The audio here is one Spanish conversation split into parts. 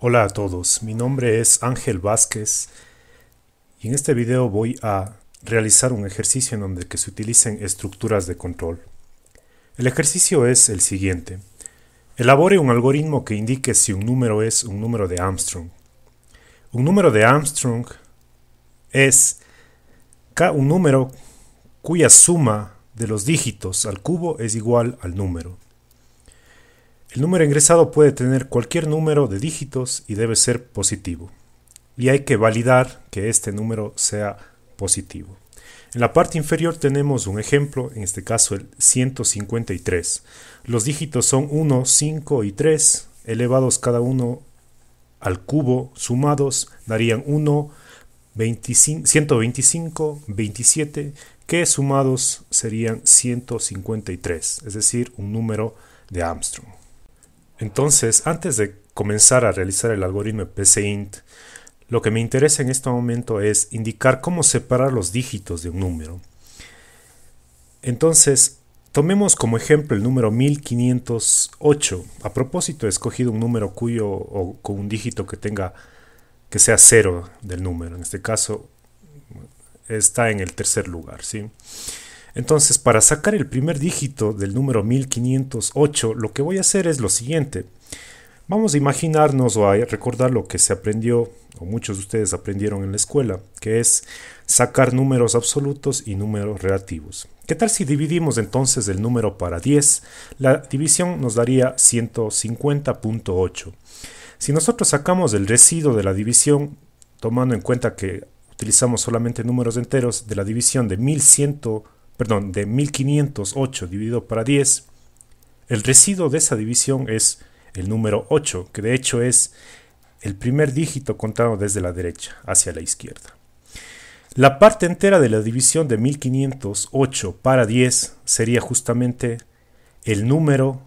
Hola a todos, mi nombre es Ángel Vázquez y en este video voy a realizar un ejercicio en donde que se utilicen estructuras de control. El ejercicio es el siguiente. Elabore un algoritmo que indique si un número es un número de Armstrong. Un número de Armstrong es un número cuya suma de los dígitos al cubo es igual al número. El número ingresado puede tener cualquier número de dígitos y debe ser positivo. Y hay que validar que este número sea positivo. En la parte inferior tenemos un ejemplo, en este caso el 153. Los dígitos son 1, 5 y 3, elevados cada uno al cubo, sumados, darían 1, 125, 27, que sumados serían 153, es decir, un número de Armstrong. Entonces, antes de comenzar a realizar el algoritmo PCINT, lo que me interesa en este momento es indicar cómo separar los dígitos de un número. Entonces, tomemos como ejemplo el número 1508. A propósito, he escogido un número cuyo o con un dígito que tenga que sea cero del número. En este caso, está en el tercer lugar, ¿sí? Entonces, para sacar el primer dígito del número 1508, lo que voy a hacer es lo siguiente. Vamos a imaginarnos o a recordar lo que se aprendió, o muchos de ustedes aprendieron en la escuela, que es sacar números absolutos y números relativos. ¿Qué tal si dividimos entonces el número para 10? La división nos daría 150.8. Si nosotros sacamos el residuo de la división, tomando en cuenta que utilizamos solamente números enteros de la división de 1100, perdón, de 1508 dividido para 10, el residuo de esa división es el número 8, que de hecho es el primer dígito contado desde la derecha hacia la izquierda. La parte entera de la división de 1508 para 10 sería justamente el número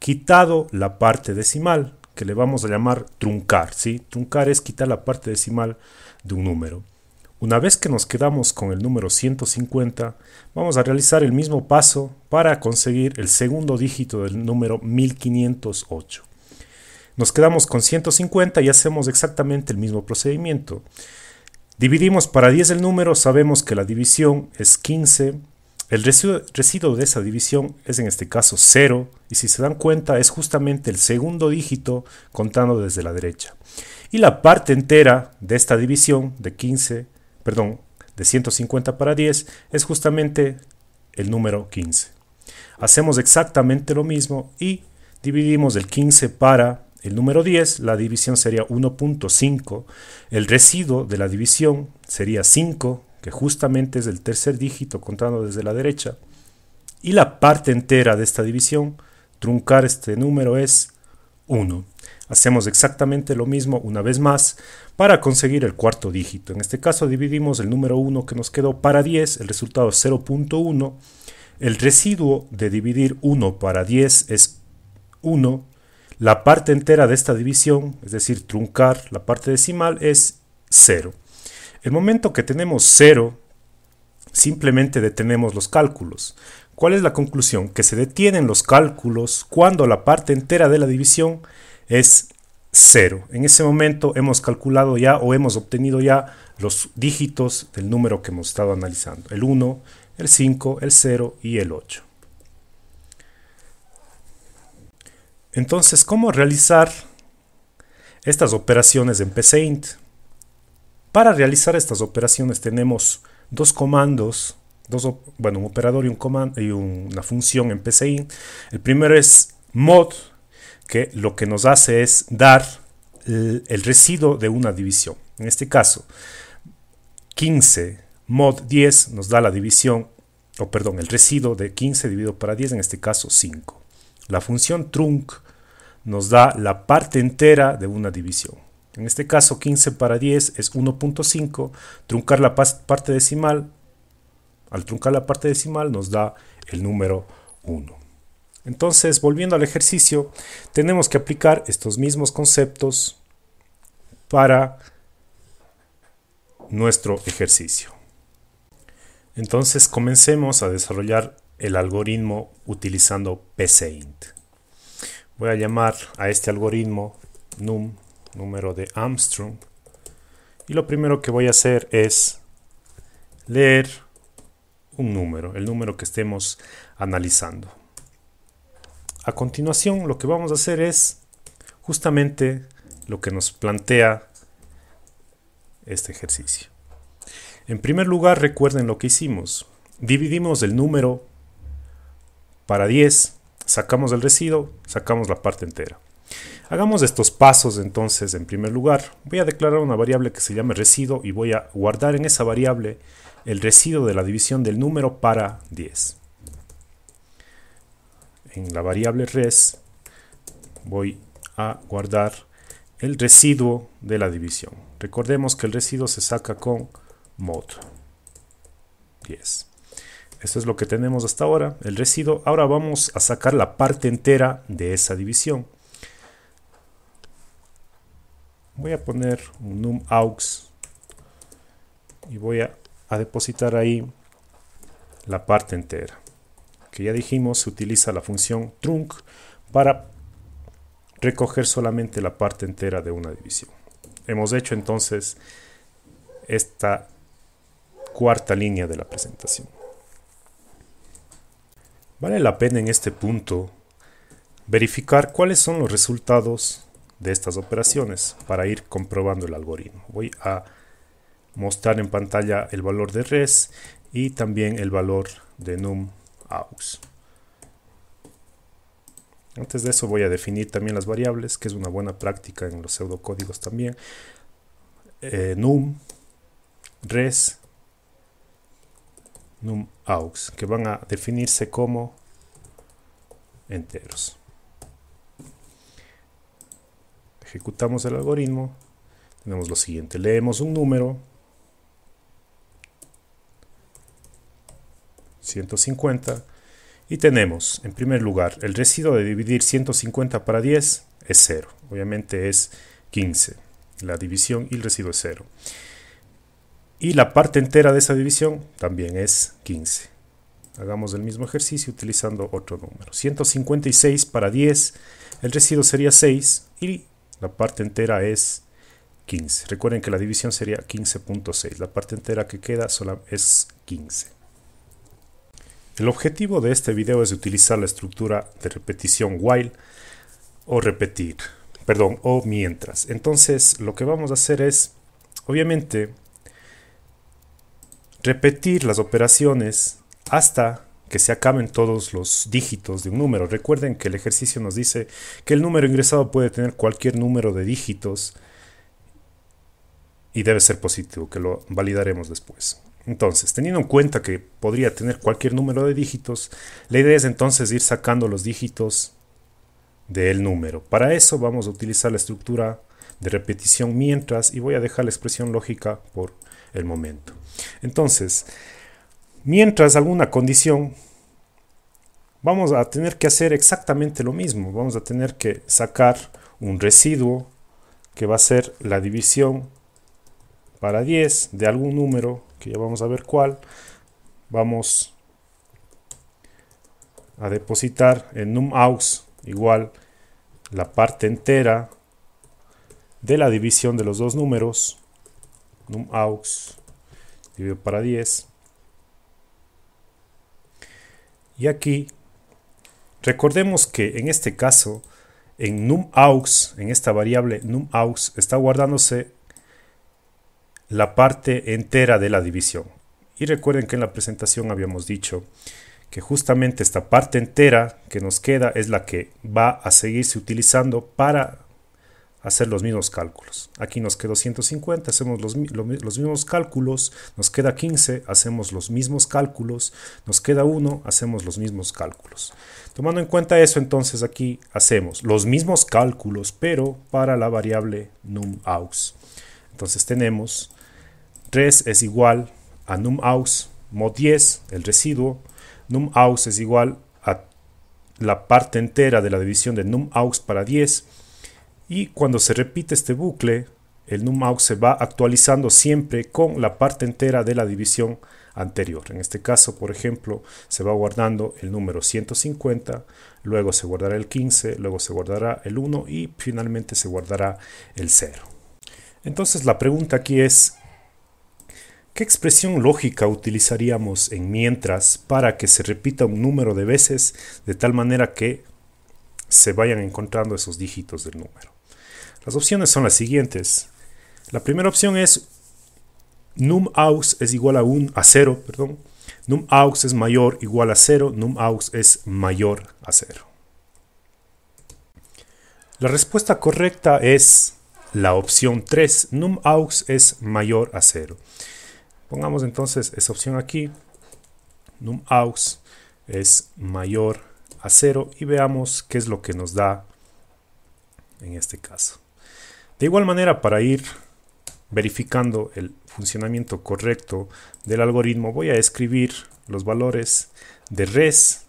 quitado la parte decimal, que le vamos a llamar truncar. ¿sí? Truncar es quitar la parte decimal de un número. Una vez que nos quedamos con el número 150, vamos a realizar el mismo paso para conseguir el segundo dígito del número 1508. Nos quedamos con 150 y hacemos exactamente el mismo procedimiento. Dividimos para 10 el número, sabemos que la división es 15, el residuo, de esa división es en este caso 0 y si se dan cuenta es justamente el segundo dígito contando desde la derecha. Y la parte entera de esta división de 15 perdón, de 150 para 10 es justamente el número 15. Hacemos exactamente lo mismo y dividimos el 15 para el número 10, la división sería 1.5, el residuo de la división sería 5, que justamente es el tercer dígito contando desde la derecha, y la parte entera de esta división, truncar este número es 1. Hacemos exactamente lo mismo una vez más para conseguir el cuarto dígito. En este caso dividimos el número 1 que nos quedó para 10, el resultado es 0.1. El residuo de dividir 1 para 10 es 1. La parte entera de esta división, es decir, truncar la parte decimal, es 0. El momento que tenemos 0, simplemente detenemos los cálculos. ¿Cuál es la conclusión? Que se detienen los cálculos cuando la parte entera de la división es 0. En ese momento hemos calculado ya o hemos obtenido ya los dígitos del número que hemos estado analizando, el 1, el 5, el 0 y el 8. Entonces, ¿cómo realizar estas operaciones en PCInt? Para realizar estas operaciones tenemos dos comandos, dos, bueno, un operador y, un comando, y una función en PCInt. El primero es mod, que lo que nos hace es dar el, residuo de una división. En este caso, 15 mod 10 nos da la división, o perdón, el residuo de 15 dividido para 10, en este caso 5. La función trunk nos da la parte entera de una división. En este caso 15 para 10 es 1.5, truncar la parte decimal, al truncar la parte decimal nos da el número 1. Entonces, volviendo al ejercicio, tenemos que aplicar estos mismos conceptos para nuestro ejercicio. Entonces, comencemos a desarrollar el algoritmo utilizando PCINT. Voy a llamar a este algoritmo num, número de Armstrong, y lo primero que voy a hacer es leer un número, el número que estemos analizando a continuación lo que vamos a hacer es justamente lo que nos plantea este ejercicio. En primer lugar, recuerden lo que hicimos. Dividimos el número para 10, sacamos el residuo, sacamos la parte entera. Hagamos estos pasos entonces en primer lugar. Voy a declarar una variable que se llame residuo y voy a guardar en esa variable el residuo de la división del número para 10 en la variable res voy a guardar el residuo de la división. Recordemos que el residuo se saca con mod 10. Esto es lo que tenemos hasta ahora, el residuo. Ahora vamos a sacar la parte entera de esa división. Voy a poner un num aux y voy a depositar ahí la parte entera que ya dijimos se utiliza la función trunk para recoger solamente la parte entera de una división. Hemos hecho entonces esta cuarta línea de la presentación. Vale la pena en este punto verificar cuáles son los resultados de estas operaciones para ir comprobando el algoritmo. Voy a mostrar en pantalla el valor de res y también el valor de num aus. Antes de eso voy a definir también las variables, que es una buena práctica en los pseudocódigos también. Eh, num, res, num aux, que van a definirse como enteros. Ejecutamos el algoritmo. Tenemos lo siguiente, leemos un número, 150 y tenemos en primer lugar el residuo de dividir 150 para 10 es 0, obviamente es 15, la división y el residuo es 0. Y la parte entera de esa división también es 15. Hagamos el mismo ejercicio utilizando otro número. 156 para 10, el residuo sería 6 y la parte entera es 15. Recuerden que la división sería 15.6. La parte entera que queda es 15. El objetivo de este video es utilizar la estructura de repetición while o repetir, perdón, o mientras. Entonces lo que vamos a hacer es, obviamente, repetir las operaciones hasta que se acaben todos los dígitos de un número. Recuerden que el ejercicio nos dice que el número ingresado puede tener cualquier número de dígitos y debe ser positivo, que lo validaremos después. Entonces, teniendo en cuenta que podría tener cualquier número de dígitos, la idea es entonces ir sacando los dígitos del número. Para eso vamos a utilizar la estructura de repetición mientras y voy a dejar la expresión lógica por el momento. Entonces, mientras alguna condición, vamos a tener que hacer exactamente lo mismo. Vamos a tener que sacar un residuo que va a ser la división para 10 de algún número que ya vamos a ver cuál, vamos a depositar en numAux igual la parte entera de la división de los dos números, numAux dividido para 10, y aquí recordemos que en este caso en numAux, en esta variable numAux, está guardándose la parte entera de la división. Y recuerden que en la presentación habíamos dicho que justamente esta parte entera que nos queda es la que va a seguirse utilizando para hacer los mismos cálculos. Aquí nos quedó 150, hacemos los, mismos cálculos, nos queda 15, hacemos los mismos cálculos, nos queda 1, hacemos los mismos cálculos. Tomando en cuenta eso, entonces aquí hacemos los mismos cálculos, pero para la variable num Entonces tenemos 3 es igual a num aus mod 10, el residuo. Num es igual a la parte entera de la división de num para 10. Y cuando se repite este bucle, el num se va actualizando siempre con la parte entera de la división anterior. En este caso, por ejemplo, se va guardando el número 150, luego se guardará el 15, luego se guardará el 1 y finalmente se guardará el 0. Entonces la pregunta aquí es, ¿Qué expresión lógica utilizaríamos en mientras para que se repita un número de veces de tal manera que se vayan encontrando esos dígitos del número? Las opciones son las siguientes. La primera opción es num es igual a, 1 a 0, perdón. Num es mayor igual a 0, num es mayor a 0. La respuesta correcta es la opción 3, num es mayor a 0. Pongamos entonces esa opción aquí, num aux es mayor a cero y veamos qué es lo que nos da en este caso. De igual manera, para ir verificando el funcionamiento correcto del algoritmo, voy a escribir los valores de res,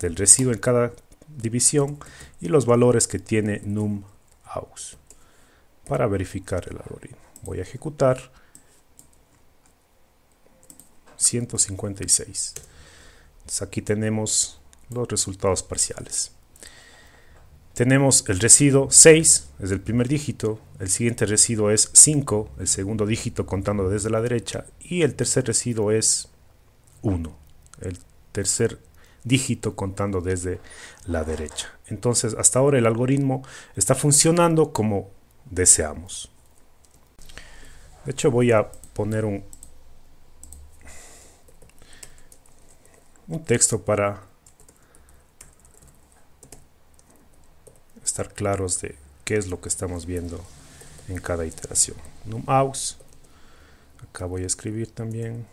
del residuo en cada división, y los valores que tiene num aus para verificar el algoritmo. Voy a ejecutar 156. aquí tenemos los resultados parciales. Tenemos el residuo 6, es el primer dígito, el siguiente residuo es 5, el segundo dígito contando desde la derecha, y el tercer residuo es 1, el tercer dígito contando desde la derecha. Entonces hasta ahora el algoritmo está funcionando como deseamos. De hecho voy a poner un un texto para estar claros de qué es lo que estamos viendo en cada iteración. NumAus. Acá voy a escribir también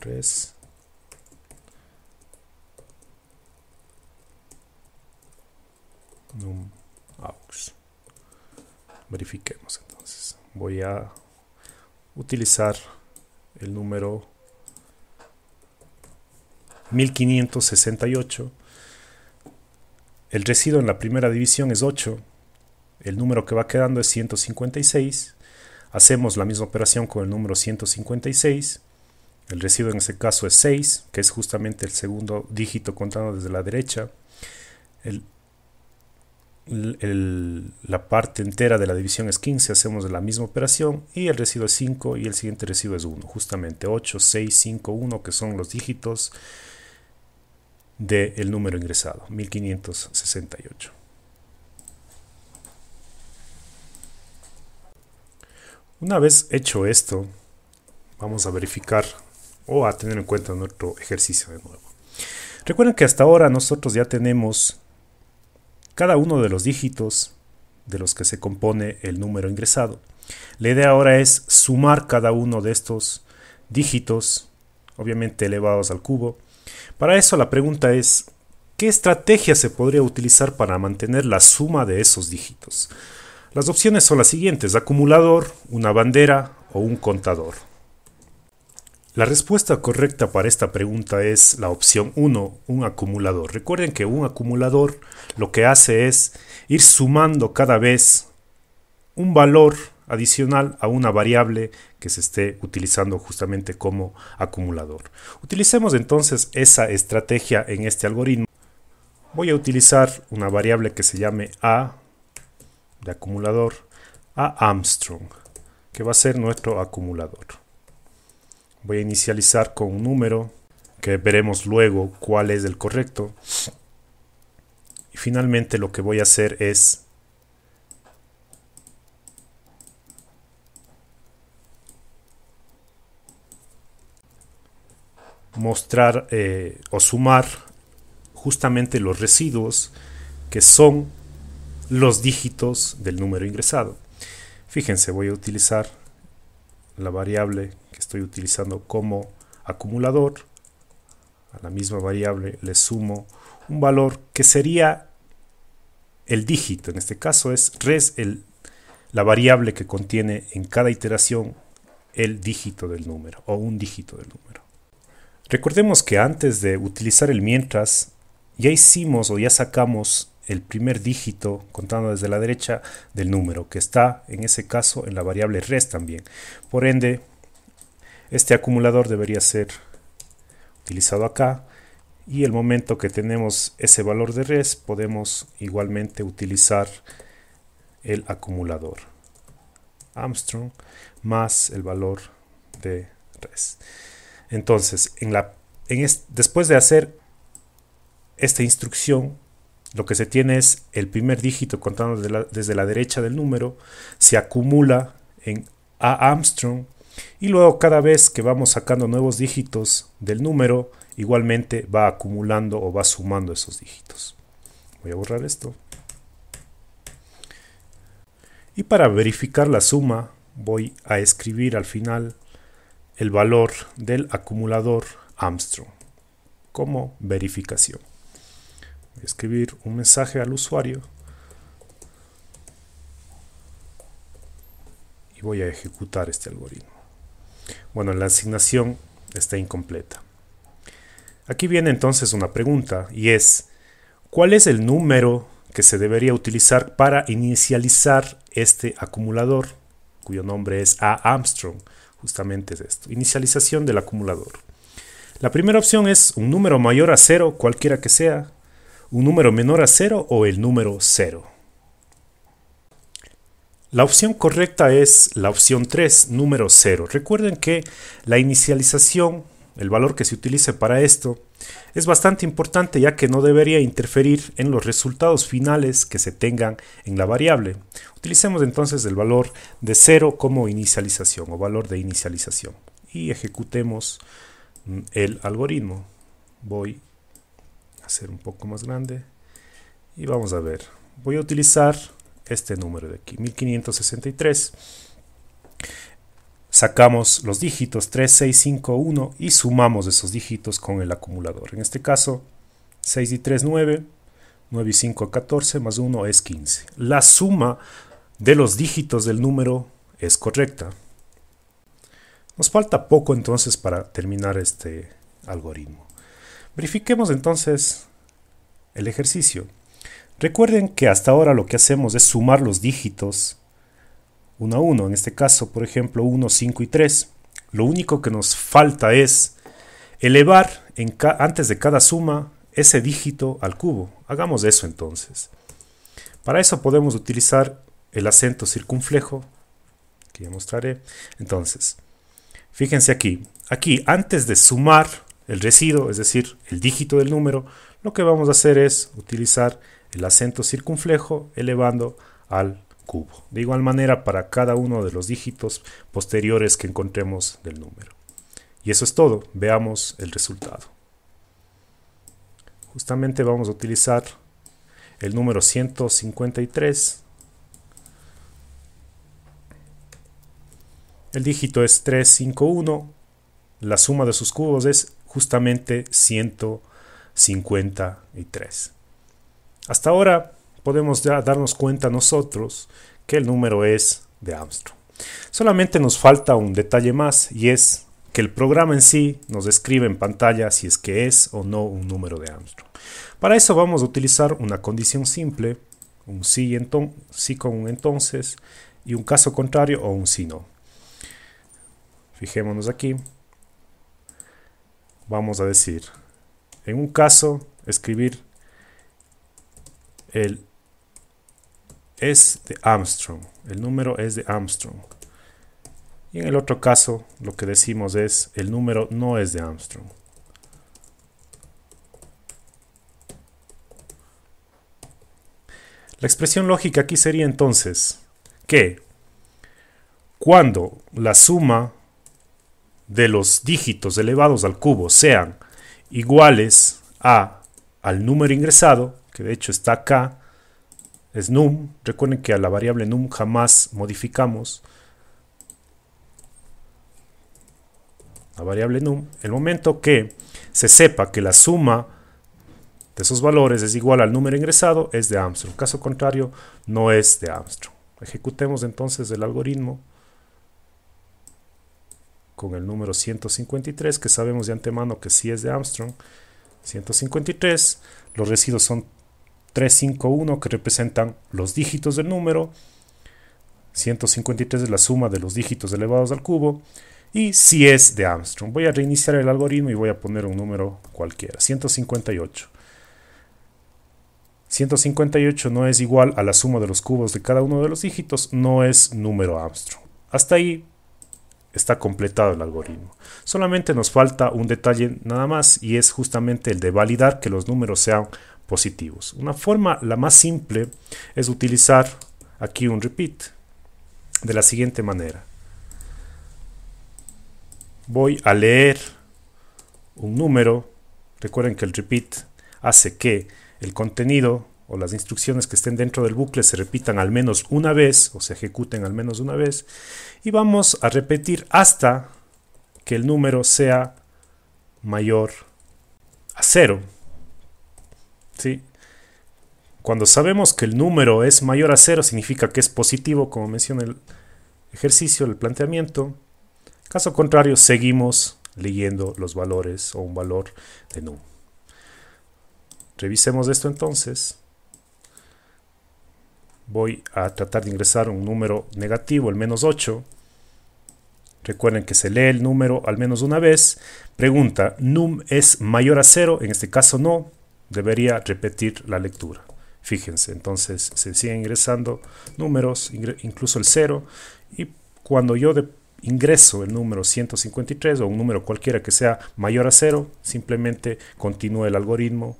res. aux Verifiquemos entonces. Voy a utilizar el número 1568. El residuo en la primera división es 8. El número que va quedando es 156. Hacemos la misma operación con el número 156. El residuo en ese caso es 6, que es justamente el segundo dígito contando desde la derecha. la parte entera de la división es 15, hacemos la misma operación y el residuo es 5 y el siguiente residuo es 1, justamente 8, 6, 5, 1, que son los dígitos del el número ingresado, 1568. Una vez hecho esto, vamos a verificar o a tener en cuenta nuestro ejercicio de nuevo. Recuerden que hasta ahora nosotros ya tenemos cada uno de los dígitos de los que se compone el número ingresado. La idea ahora es sumar cada uno de estos dígitos, obviamente elevados al cubo, para eso la pregunta es, ¿qué estrategia se podría utilizar para mantener la suma de esos dígitos? Las opciones son las siguientes, acumulador, una bandera o un contador. La respuesta correcta para esta pregunta es la opción 1, un acumulador. Recuerden que un acumulador lo que hace es ir sumando cada vez un valor adicional a una variable que se esté utilizando justamente como acumulador. Utilicemos entonces esa estrategia en este algoritmo. Voy a utilizar una variable que se llame A de acumulador a Armstrong, que va a ser nuestro acumulador. Voy a inicializar con un número que veremos luego cuál es el correcto. Y finalmente lo que voy a hacer es mostrar eh, o sumar justamente los residuos que son los dígitos del número ingresado. Fíjense, voy a utilizar la variable que estoy utilizando como acumulador. A la misma variable le sumo un valor que sería el dígito. En este caso es res, el, la variable que contiene en cada iteración el dígito del número o un dígito del número. Recordemos que antes de utilizar el mientras, ya hicimos o ya sacamos el primer dígito, contando desde la derecha, del número, que está en ese caso en la variable res también. Por ende, este acumulador debería ser utilizado acá y el momento que tenemos ese valor de res podemos igualmente utilizar el acumulador Armstrong más el valor de res. Entonces, después de hacer esta instrucción, lo que se tiene es el primer dígito contando desde la, derecha del número, se acumula en A Armstrong y luego cada vez que vamos sacando nuevos dígitos del número, igualmente va acumulando o va sumando esos dígitos. Voy a borrar esto. Y para verificar la suma, voy a escribir al final el valor del acumulador Armstrong como verificación. Voy a escribir un mensaje al usuario y voy a ejecutar este algoritmo. Bueno, la asignación está incompleta. Aquí viene entonces una pregunta y es, ¿cuál es el número que se debería utilizar para inicializar este acumulador cuyo nombre es A Armstrong? justamente es esto, inicialización del acumulador. La primera opción es un número mayor a 0, cualquiera que sea, un número menor a 0 o el número 0. La opción correcta es la opción 3, número 0. Recuerden que la inicialización, el valor que se utilice para esto, es bastante importante ya que no debería interferir en los resultados finales que se tengan en la variable. Utilicemos entonces el valor de 0 como inicialización o valor de inicialización y ejecutemos mm, el algoritmo. Voy a hacer un poco más grande y vamos a ver. Voy a utilizar este número de aquí, 1563 sacamos los dígitos 3, 6, 5, 1 y sumamos esos dígitos con el acumulador. En este caso, 6 y 3, 9, 9 y 5, 14, más 1 es 15. La suma de los dígitos del número es correcta. Nos falta poco entonces para terminar este algoritmo. Verifiquemos entonces el ejercicio. Recuerden que hasta ahora lo que hacemos es sumar los dígitos 1 a 1, en este caso, por ejemplo, 1, 5 y 3. Lo único que nos falta es elevar antes de cada suma ese dígito al cubo. Hagamos eso entonces. Para eso podemos utilizar el acento circunflejo, que ya mostraré. Entonces, fíjense aquí. Aquí, antes de sumar el residuo, es decir, el dígito del número, lo que vamos a hacer es utilizar el acento circunflejo elevando al cubo. De igual manera para cada uno de los dígitos posteriores que encontremos del número. Y eso es todo, veamos el resultado. Justamente vamos a utilizar el número 153. El dígito es 351, la suma de sus cubos es justamente 153. Hasta ahora podemos ya darnos cuenta nosotros que el número es de Armstrong. Solamente nos falta un detalle más y es que el programa en sí nos describe en pantalla si es que es o no un número de Armstrong. Para eso vamos a utilizar una condición simple, un sí, sí con un entonces y un caso contrario o un sí no. Fijémonos aquí. Vamos a decir, en un caso, escribir el es de Armstrong. El número es de Armstrong. Y en el otro caso lo que decimos es el número no es de Armstrong. La expresión lógica aquí sería entonces que cuando la suma de los dígitos elevados al cubo sean iguales a al número ingresado, que de hecho está acá, es num. Recuerden que a la variable num jamás modificamos la variable num. El momento que se sepa que la suma de esos valores es igual al número ingresado, es de Armstrong. Caso contrario, no es de Armstrong. Ejecutemos entonces el algoritmo con el número 153, que sabemos de antemano que sí es de Armstrong. 153, los residuos son 351 1 que representan los dígitos del número, 153 es la suma de los dígitos elevados al cubo, y si es de Armstrong. Voy a reiniciar el algoritmo y voy a poner un número cualquiera, 158. 158 no es igual a la suma de los cubos de cada uno de los dígitos, no es número Armstrong. Hasta ahí está completado el algoritmo. Solamente nos falta un detalle nada más y es justamente el de validar que los números sean positivos. Una forma, la más simple, es utilizar aquí un repeat de la siguiente manera. Voy a leer un número. Recuerden que el repeat hace que el contenido o las instrucciones que estén dentro del bucle se repitan al menos una vez o se ejecuten al menos una vez y vamos a repetir hasta que el número sea mayor a cero. ¿sí? Cuando sabemos que el número es mayor a cero, significa que es positivo, como menciona el ejercicio, el planteamiento. Caso contrario, seguimos leyendo los valores o un valor de num. Revisemos esto entonces. Voy a tratar de ingresar un número negativo, el menos 8. Recuerden que se lee el número al menos una vez. Pregunta, ¿num es mayor a 0? En este caso no debería repetir la lectura. Fíjense, entonces se siguen ingresando números, incluso el 0, y cuando yo ingreso el número 153 o un número cualquiera que sea mayor a 0, simplemente continúa el algoritmo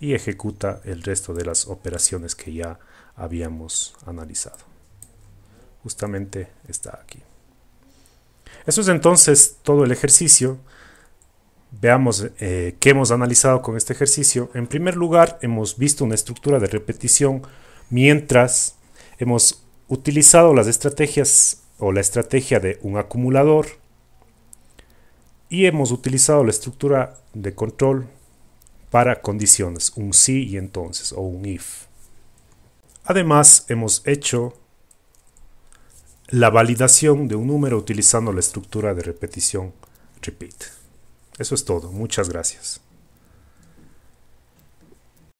y ejecuta el resto de las operaciones que ya habíamos analizado. Justamente está aquí. Eso es entonces todo el ejercicio. Veamos eh, qué hemos analizado con este ejercicio. En primer lugar, hemos visto una estructura de repetición mientras hemos utilizado las estrategias o la estrategia de un acumulador y hemos utilizado la estructura de control para condiciones, un si y entonces o un if. Además, hemos hecho la validación de un número utilizando la estructura de repetición repeat. Eso es todo. Muchas gracias.